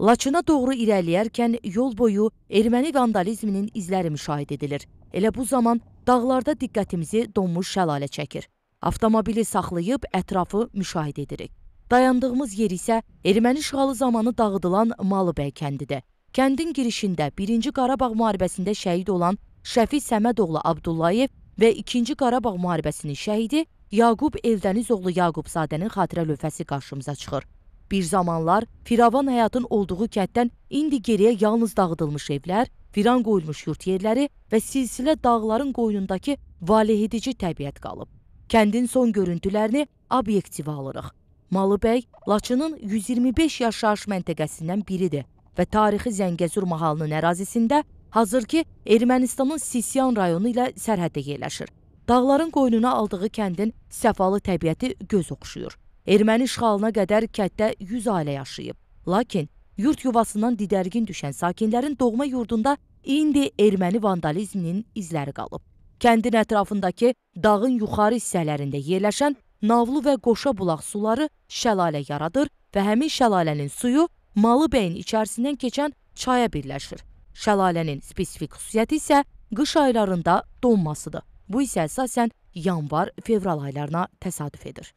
Laçına doğru irəliləyərkən yol boyu erməni vandalizminin izləri müşahidə edilir. Elə bu zaman dağlarda diqqətimizi donmuş şəlalə çəkir. Avtomobili saxlayıb ətrafı müşahidə edirik. Dayandığımız yer isə erməni işğalı zamanı dağıdılan Malıbəy kəndidir. Kəndin girişində 1-ci Qarabağ müharibəsində şəhid olan Şəfi Səmədoğlu Abdullayev və 2-ci Qarabağ müharibəsinin şəhidi Yaqub Eldənizoğlu Yaqubzadənin xatirə lövhəsi qarşımıza çıxır. Bir zamanlar firavan həyatın olduğu kənddən indi geriyə yalnız dağıdılmış evlər, viran qoyulmuş yurt yerləri və silsilə dağların qoynundakı valehedici təbiət qalıb. Kəndin son görüntülərini obyektivə alırıq. Malıbəy Laçının 125 yaşayış məntəqəsindən biridir və tarixi Zəngəzur mahalının ərazisində hazırki Ermənistanın Sisyan rayonu ilə sərhəddə yerləşir. Dağların qoynuna aldığı kəndin səfalı təbiəti göz oxşuyur. Erməni işğalına qədər kətdə 100 ailə yaşayıb. Lakin yurd yuvasından didərgin düşən sakinlərin doğma yurdunda indi erməni vandalizminin izləri qalıb. Kəndin ətrafındakı dağın yuxarı hissələrində yerləşən Navlu və Qoşa bulaq suları şəlalə yaradır və həmin şəlalənin suyu Malıbəyin içərisindən keçən çaya birləşir. Şəlalənin spesifik xüsusiyyəti isə qış aylarında donmasıdır. Bu isə əsasən yanvar-fevral aylarına təsadüf edir.